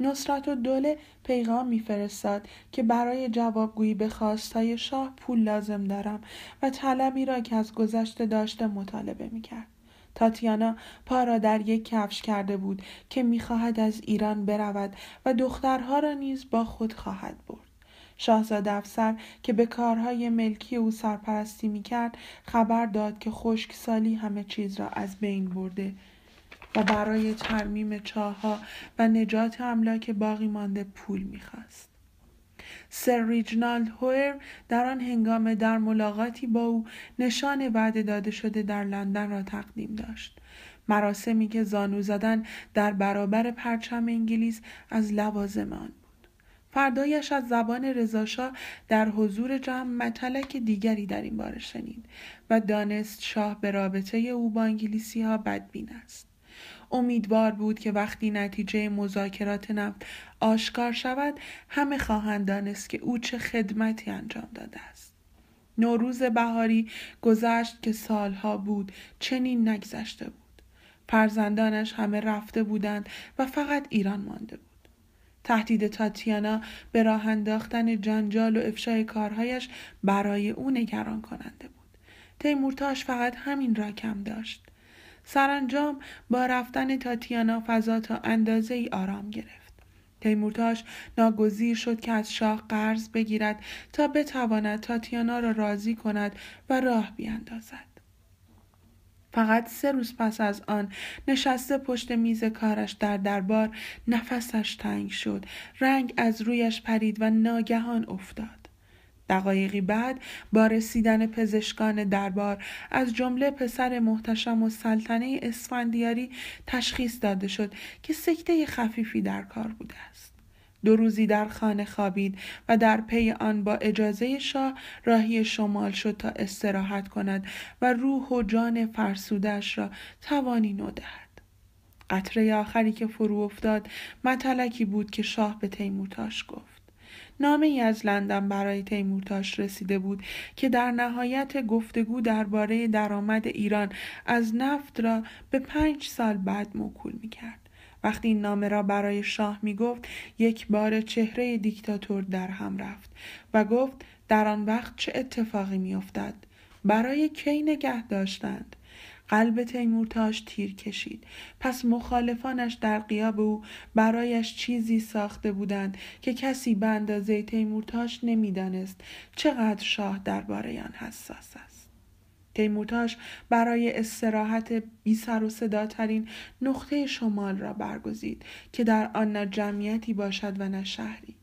نصرت و دوله پیغام میفرستاد که برای جوابگویی به خواستای شاه پول لازم دارم و طلبی را که از گذشته داشته مطالبه میکرد تاتیانا پا را در یک کفش کرده بود که میخواهد از ایران برود و دخترها را نیز با خود خواهد برد شاهزاده افسر که به کارهای ملکی او سرپرستی میکرد خبر داد که خشکسالی همه چیز را از بین برده و برای ترمیم ها و نجات املاک باقی مانده پول میخواست سر ریجنالد هوئر در آن هنگام در ملاقاتی با او نشان وعده داده شده در لندن را تقدیم داشت مراسمی که زانو زدن در برابر پرچم انگلیس از لوازم آن بود فردایش از زبان رضاشا در حضور جمع متلک دیگری در این باره شنید و دانست شاه به رابطه او با انگلیسی ها بدبین است امیدوار بود که وقتی نتیجه مذاکرات نفت آشکار شود همه خواهند دانست که او چه خدمتی انجام داده است نوروز بهاری گذشت که سالها بود چنین نگذشته بود فرزندانش همه رفته بودند و فقط ایران مانده بود تهدید تاتیانا به راه انداختن جنجال و افشای کارهایش برای او نگران کننده بود تیمورتاش فقط همین را کم داشت سرانجام با رفتن تاتیانا فضا تا اندازه ای آرام گرفت. تیمورتاش ناگزیر شد که از شاه قرض بگیرد تا بتواند تاتیانا را راضی کند و راه بیاندازد. فقط سه روز پس از آن نشسته پشت میز کارش در دربار نفسش تنگ شد رنگ از رویش پرید و ناگهان افتاد دقایقی بعد با رسیدن پزشکان دربار از جمله پسر محتشم و سلطنه اسفندیاری تشخیص داده شد که سکته خفیفی در کار بوده است. دو روزی در خانه خوابید و در پی آن با اجازه شاه راهی شمال شد تا استراحت کند و روح و جان فرسودش را توانی نو دهد. قطره آخری که فرو افتاد متلکی بود که شاه به تیمورتاش گفت. ای از لندن برای تیمورتاش رسیده بود که در نهایت گفتگو درباره درآمد ایران از نفت را به پنج سال بعد موکول می کرد. وقتی این نامه را برای شاه می گفت یک بار چهره دیکتاتور در هم رفت و گفت در آن وقت چه اتفاقی می افتد؟ برای کی نگه داشتند؟ قلب تیمورتاش تیر کشید پس مخالفانش در قیاب او برایش چیزی ساخته بودند که کسی به اندازه تیمورتاش نمیدانست چقدر شاه درباره آن حساس است تیمورتاش برای استراحت بی سر و صدا ترین نقطه شمال را برگزید که در آن نه جمعیتی باشد و نه شهری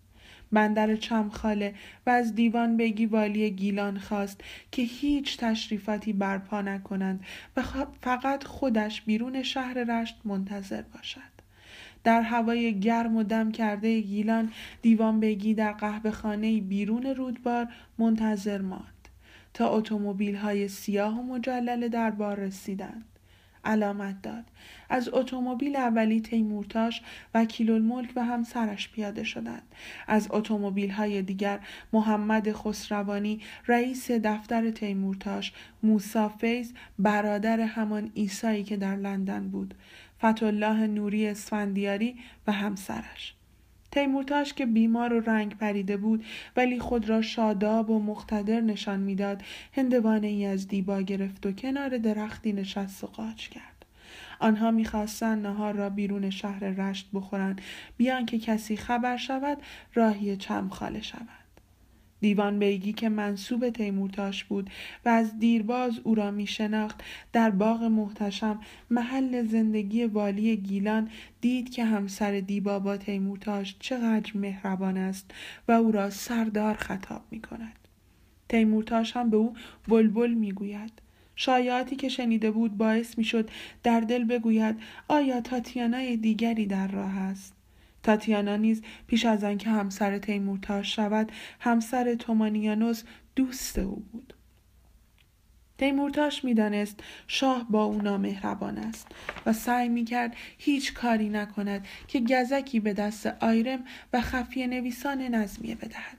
بندر چمخاله و از دیوان بگی والی گیلان خواست که هیچ تشریفاتی برپا نکنند و فقط خودش بیرون شهر رشت منتظر باشد در هوای گرم و دم کرده گیلان دیوان بگی در قهوه خانه بیرون رودبار منتظر ماند تا اتومبیل های سیاه و مجلل دربار رسیدند علامت داد از اتومبیل اولی تیمورتاش وکیل الملک و همسرش پیاده شدند از اتومبیل های دیگر محمد خسروانی رئیس دفتر تیمورتاش موسا فیز برادر همان ایسایی که در لندن بود فتولاه نوری اسفندیاری و همسرش تیمورتاش که بیمار و رنگ پریده بود ولی خود را شاداب و مقتدر نشان میداد هندوانه ای از دیبا گرفت و کنار درختی نشست و قاچ کرد آنها میخواستند نهار را بیرون شهر رشت بخورند بیان که کسی خبر شود راهی چم خاله شود دیوان بیگی که منصوب تیمورتاش بود و از دیرباز او را می شناخت در باغ محتشم محل زندگی والی گیلان دید که همسر دیبا با تیمورتاش چقدر مهربان است و او را سردار خطاب می کند. تیمورتاش هم به او بلبل می گوید. شایعاتی که شنیده بود باعث می شد در دل بگوید آیا تاتیانای دیگری در راه است. تاتیانا نیز پیش از آنکه همسر تیمورتاش شود همسر تومانیانوس دوست او بود تیمورتاش میدانست شاه با او نامهربان است و سعی میکرد هیچ کاری نکند که گزکی به دست آیرم و خفیه نویسان نظمیه بدهد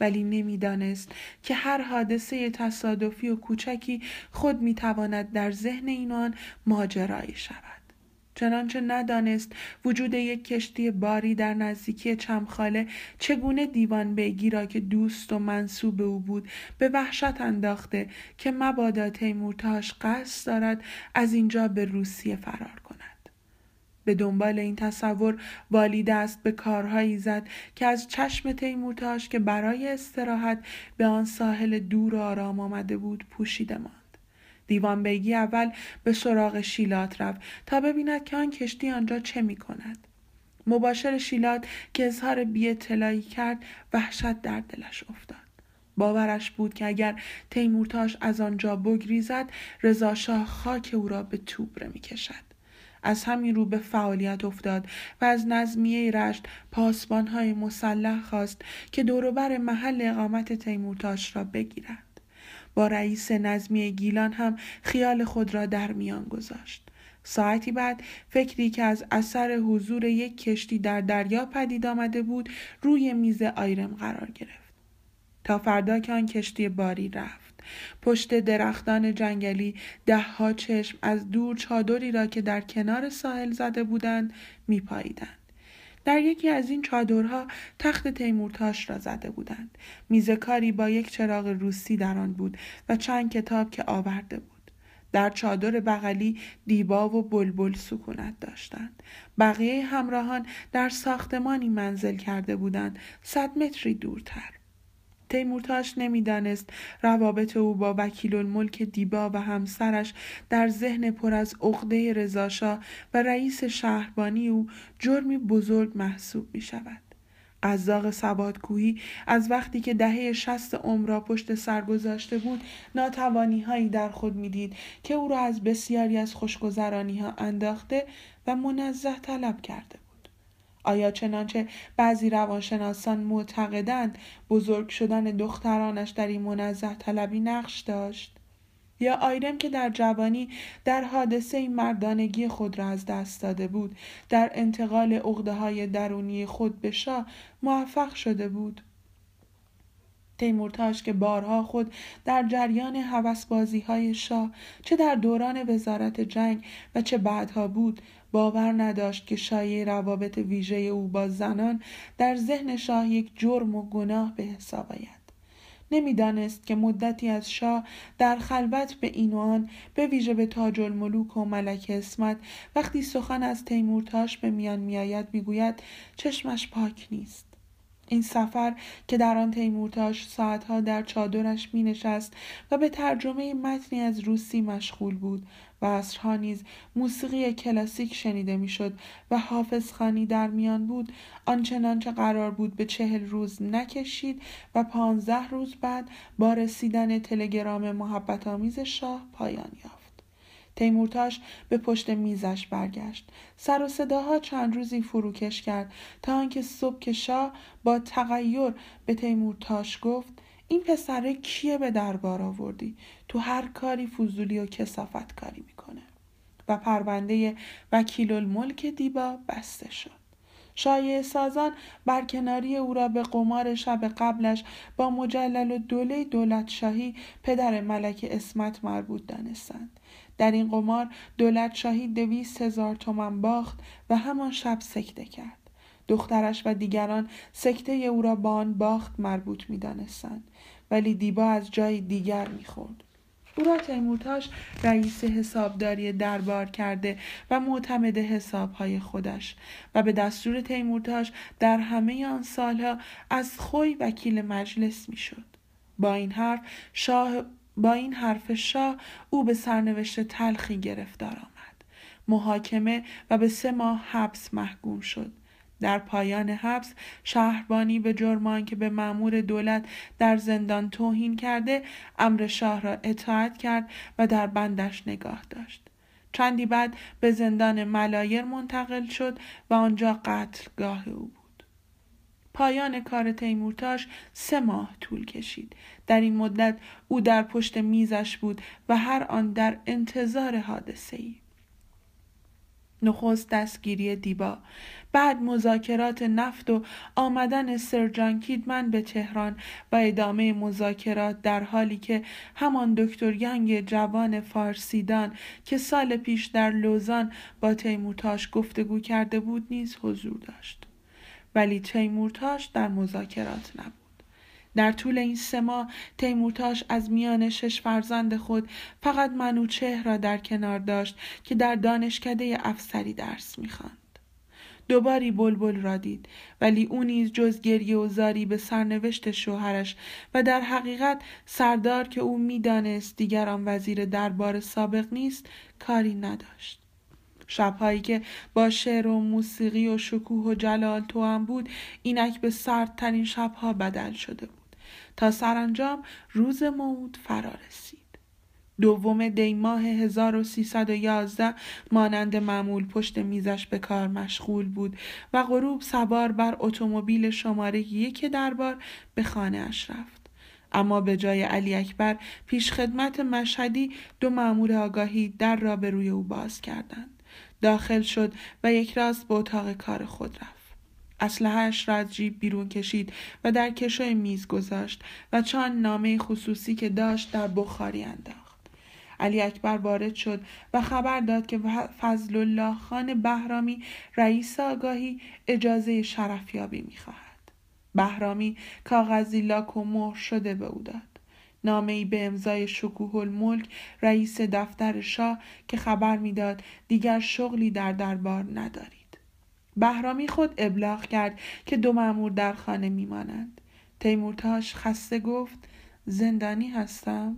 ولی نمیدانست که هر حادثه تصادفی و کوچکی خود میتواند در ذهن اینان ماجرایی شود چنانچه ندانست وجود یک کشتی باری در نزدیکی چمخاله چگونه دیوان بیگی را که دوست و منصوب او بود به وحشت انداخته که مبادا تیمورتاش قصد دارد از اینجا به روسیه فرار کند به دنبال این تصور والی دست به کارهایی زد که از چشم تیمورتاش که برای استراحت به آن ساحل دور و آرام آمده بود پوشیده ماند دیوان بیگی اول به سراغ شیلات رفت تا ببیند که آن کشتی آنجا چه می کند. مباشر شیلات که اظهار بی اطلاعی کرد وحشت در دلش افتاد. باورش بود که اگر تیمورتاش از آنجا بگریزد رضاشاه خاک او را به توبره می کشد. از همین رو به فعالیت افتاد و از نظمیه رشت پاسبانهای مسلح خواست که دوروبر محل اقامت تیمورتاش را بگیرد. با رئیس نظمی گیلان هم خیال خود را در میان گذاشت. ساعتی بعد فکری که از اثر حضور یک کشتی در دریا پدید آمده بود روی میز آیرم قرار گرفت. تا فردا که آن کشتی باری رفت. پشت درختان جنگلی دهها چشم از دور چادری را که در کنار ساحل زده بودند میپاییدند در یکی از این چادرها تخت تیمورتاش را زده بودند میز کاری با یک چراغ روسی در آن بود و چند کتاب که آورده بود در چادر بغلی دیبا و بلبل سکونت داشتند بقیه همراهان در ساختمانی منزل کرده بودند صد متری دورتر تیمورتاش نمیدانست روابط او با وکیل الملک دیبا و همسرش در ذهن پر از عقده رزاشا و رئیس شهربانی او جرمی بزرگ محسوب می شود. قزاق سبادکویی از وقتی که دهه شست عمر را پشت سر گذاشته بود ناتوانی هایی در خود میدید که او را از بسیاری از خوشگذرانی ها انداخته و منزه طلب کرده آیا چنانچه بعضی روانشناسان معتقدند بزرگ شدن دخترانش در این منظه طلبی نقش داشت یا آیرم که در جوانی در حادثه مردانگی خود را از دست داده بود در انتقال اغده های درونی خود به شاه موفق شده بود تیمورتاش که بارها خود در جریان حوسبازی های شاه چه در دوران وزارت جنگ و چه بعدها بود باور نداشت که شایع روابط ویژه او با زنان در ذهن شاه یک جرم و گناه به حساب آید نمیدانست که مدتی از شاه در خلوت به اینوان به ویژه به تاج الملوک و ملک اسمت وقتی سخن از تیمورتاش به میان میآید میگوید چشمش پاک نیست این سفر که در آن تیمورتاش ساعتها در چادرش می نشست و به ترجمه متنی از روسی مشغول بود و اصرها نیز موسیقی کلاسیک شنیده میشد و حافظ خانی در میان بود آنچنان که قرار بود به چهل روز نکشید و پانزده روز بعد با رسیدن تلگرام محبت آمیز شاه پایان یافت تیمورتاش به پشت میزش برگشت سر و صداها چند روزی فروکش کرد تا آنکه صبح که شاه با تغییر به تیمورتاش گفت این پسره کیه به دربار آوردی تو هر کاری فضولی و کسافت کاری میکنه و پرونده وکیل الملک دیبا بسته شد شایع سازان کناری او را به قمار شب قبلش با مجلل و دوله دولت شاهی پدر ملک اسمت مربوط دانستند. در این قمار دولت شاهی دویست هزار تومن باخت و همان شب سکته کرد. دخترش و دیگران سکته او را با آن باخت مربوط می دانستند. ولی دیبا از جای دیگر می خورد. او را تیمورتاش رئیس حسابداری دربار کرده و معتمد حسابهای خودش و به دستور تیمورتاش در همه آن سالها از خوی وکیل مجلس میشد با این حرف شاه با این حرف شاه او به سرنوشت تلخی گرفتار آمد محاکمه و به سه ماه حبس محکوم شد در پایان حبس شهربانی به جرم که به مأمور دولت در زندان توهین کرده امر شاه را اطاعت کرد و در بندش نگاه داشت چندی بعد به زندان ملایر منتقل شد و آنجا قتلگاه او بود پایان کار تیمورتاش سه ماه طول کشید در این مدت او در پشت میزش بود و هر آن در انتظار حادثه ای. نخست دستگیری دیبا بعد مذاکرات نفت و آمدن سرجان کیدمن به تهران و ادامه مذاکرات در حالی که همان دکتر ینگ جوان فارسیدان که سال پیش در لوزان با تیمورتاش گفتگو کرده بود نیز حضور داشت ولی تیمورتاش در مذاکرات نبود در طول این سه ماه تیمورتاش از میان شش فرزند خود فقط منوچه را در کنار داشت که در دانشکده افسری درس میخواند دوباری بلبل را دید ولی او نیز جز گریه و زاری به سرنوشت شوهرش و در حقیقت سردار که او میدانست دیگر آن وزیر دربار سابق نیست کاری نداشت شبهایی که با شعر و موسیقی و شکوه و جلال تو بود اینک به سردترین شبها بدل شده بود تا سرانجام روز موعود فرا رسید دوم دی ماه 1311 مانند معمول پشت میزش به کار مشغول بود و غروب سوار بر اتومبیل شماره یک دربار به خانه اش رفت اما به جای علی اکبر پیش خدمت مشهدی دو معمول آگاهی در را به روی او باز کردند داخل شد و یک راست به اتاق کار خود رفت اسلحهش را از جیب بیرون کشید و در کشوی میز گذاشت و چند نامه خصوصی که داشت در بخاری انداخت علی اکبر وارد شد و خبر داد که فضل الله خان بهرامی رئیس آگاهی اجازه شرفیابی میخواهد بهرامی کاغذی لاک و مهر شده به او داد نامه ای به امضای شکوه الملک رئیس دفتر شاه که خبر میداد دیگر شغلی در دربار نداری بهرامی خود ابلاغ کرد که دو مأمور در خانه میمانند تیمورتاش خسته گفت زندانی هستم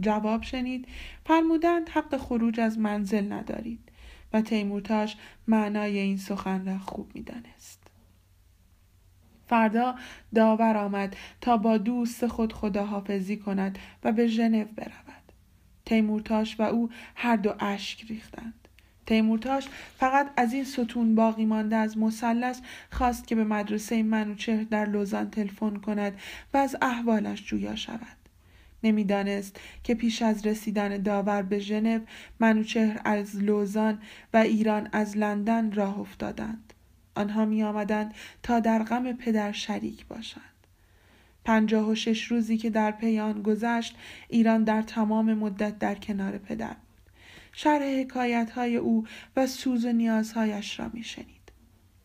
جواب شنید فرمودند حق خروج از منزل ندارید و تیمورتاش معنای این سخن را خوب میدانست فردا داور آمد تا با دوست خود خداحافظی کند و به ژنو برود تیمورتاش و او هر دو اشک ریختند تیمورتاش فقط از این ستون باقی مانده از مثلث خواست که به مدرسه منوچهر در لوزان تلفن کند و از احوالش جویا شود نمیدانست که پیش از رسیدن داور به ژنو منوچهر از لوزان و ایران از لندن راه افتادند آنها می آمدند تا در غم پدر شریک باشند پنجاه و شش روزی که در پیان گذشت ایران در تمام مدت در کنار پدر شرح حکایت های او و سوز و نیازهایش را می شنید.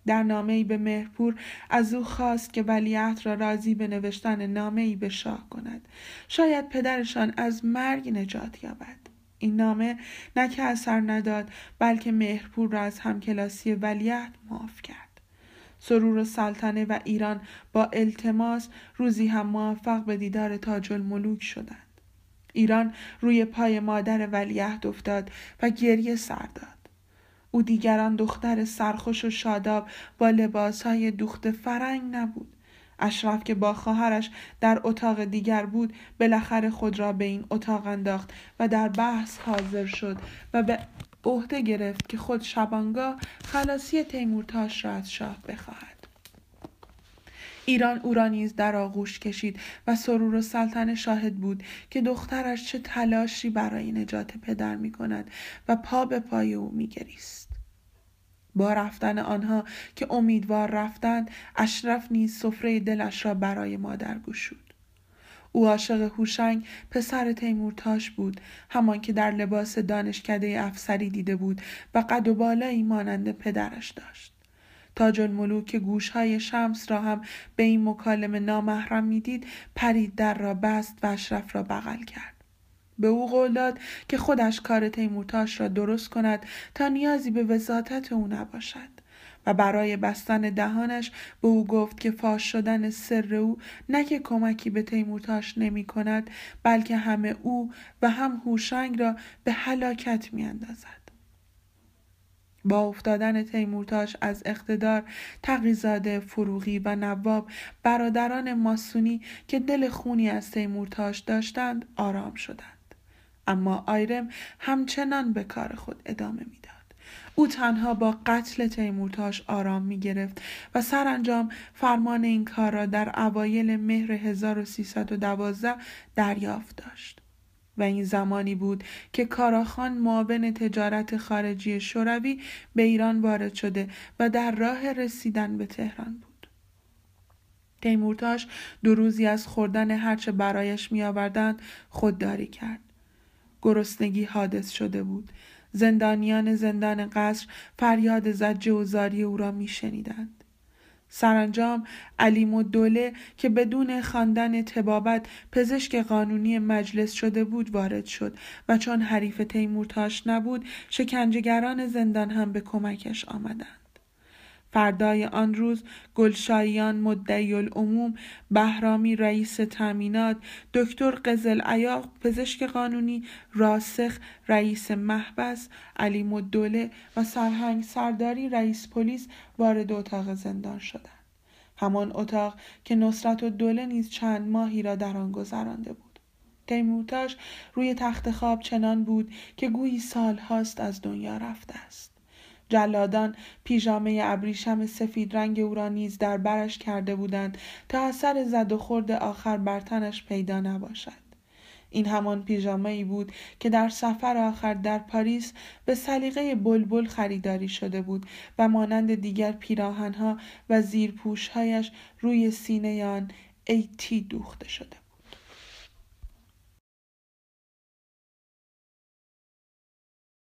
در نامه به مهرپور از او خواست که ولیعت را راضی به نوشتن نامه ای به شاه کند. شاید پدرشان از مرگ نجات یابد. این نامه نه اثر نداد بلکه مهرپور را از همکلاسی ولیعت معاف کرد. سرور و سلطنه و ایران با التماس روزی هم موفق به دیدار تاج الملوک شدند. ایران روی پای مادر ولیعهد افتاد و گریه سر داد او دیگران دختر سرخوش و شاداب با لباسهای دوخت فرنگ نبود اشرف که با خواهرش در اتاق دیگر بود بالاخره خود را به این اتاق انداخت و در بحث حاضر شد و به عهده گرفت که خود شبانگاه خلاصی تیمورتاش را از شاه بخواهد ایران او را نیز در آغوش کشید و سرور و سلطن شاهد بود که دخترش چه تلاشی برای نجات پدر می کند و پا به پای او می گریست. با رفتن آنها که امیدوار رفتند اشرف نیز سفره دلش را برای مادر گشود او عاشق هوشنگ پسر تیمورتاش بود همان که در لباس دانشکده افسری دیده بود و قد و بالایی مانند پدرش داشت تاج الملوک که گوشهای شمس را هم به این مکالمه نامحرم میدید پرید در را بست و اشرف را بغل کرد به او قول داد که خودش کار تیمورتاش را درست کند تا نیازی به وزاتت او نباشد و برای بستن دهانش به او گفت که فاش شدن سر او نه که کمکی به تیمورتاش نمی کند بلکه همه او و هم هوشنگ را به هلاکت می اندازد. با افتادن تیمورتاش از اقتدار تقیزاده فروغی و نواب برادران ماسونی که دل خونی از تیمورتاش داشتند آرام شدند اما آیرم همچنان به کار خود ادامه میداد او تنها با قتل تیمورتاش آرام می گرفت و سرانجام فرمان این کار را در اوایل مهر 1312 دریافت داشت. و این زمانی بود که کاراخان معاون تجارت خارجی شوروی به ایران وارد شده و در راه رسیدن به تهران بود. تیمورتاش دو روزی از خوردن هرچه برایش می خودداری کرد. گرسنگی حادث شده بود. زندانیان زندان قصر فریاد زجه و زاری او را می شنیدند. سرانجام علی و که بدون خواندن تبابت پزشک قانونی مجلس شده بود وارد شد و چون حریف تیمورتاش نبود شکنجهگران زندان هم به کمکش آمدند فردای آن روز گلشایان مدعی العموم بهرامی رئیس تامینات دکتر قزل پزشک قانونی راسخ رئیس محبس علی مدوله و سرهنگ سرداری رئیس پلیس وارد اتاق زندان شدند همان اتاق که نصرت و دوله نیز چند ماهی را در آن گذرانده بود تیمورتاش روی تخت خواب چنان بود که گویی سالهاست از دنیا رفته است جلادان پیژامه ابریشم سفید رنگ او را نیز در برش کرده بودند تا اثر زد و خورد آخر بر تنش پیدا نباشد این همان پیژامه ای بود که در سفر آخر در پاریس به سلیقه بلبل خریداری شده بود و مانند دیگر پیراهنها و زیرپوشهایش روی سینه آن ایتی دوخته شده